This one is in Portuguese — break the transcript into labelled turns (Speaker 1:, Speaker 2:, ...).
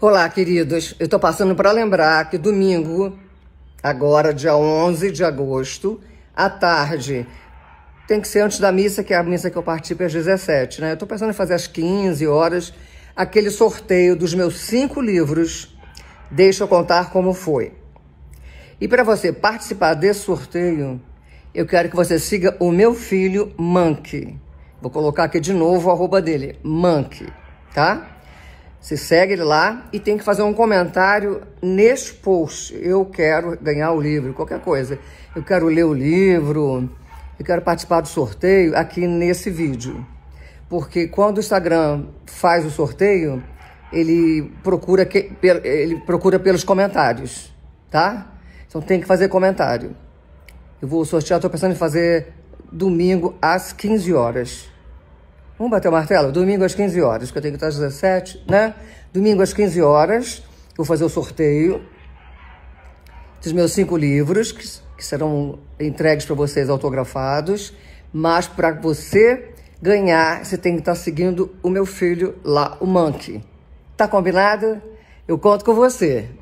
Speaker 1: Olá, queridos. Eu estou passando para lembrar que domingo, agora dia 11 de agosto, à tarde, tem que ser antes da missa, que é a missa que eu participo é às 17, né? Eu estou pensando em fazer às 15 horas aquele sorteio dos meus cinco livros. Deixa eu contar como foi. E para você participar desse sorteio, eu quero que você siga o meu filho Monkey. Vou colocar aqui de novo o arroba dele, Monkey, tá? Você segue ele lá e tem que fazer um comentário neste post. Eu quero ganhar o livro, qualquer coisa. Eu quero ler o livro, eu quero participar do sorteio aqui nesse vídeo. Porque quando o Instagram faz o sorteio, ele procura, que, ele procura pelos comentários, tá? Então tem que fazer comentário. Eu vou sortear, estou pensando em fazer domingo às 15 horas. Vamos bater o martelo? Domingo às 15 horas, que eu tenho que estar às 17, né? Domingo às 15 horas, vou fazer o sorteio dos meus cinco livros, que, que serão entregues para vocês autografados. Mas para você ganhar, você tem que estar tá seguindo o meu filho lá, o Monkey. Tá combinado? Eu conto com você.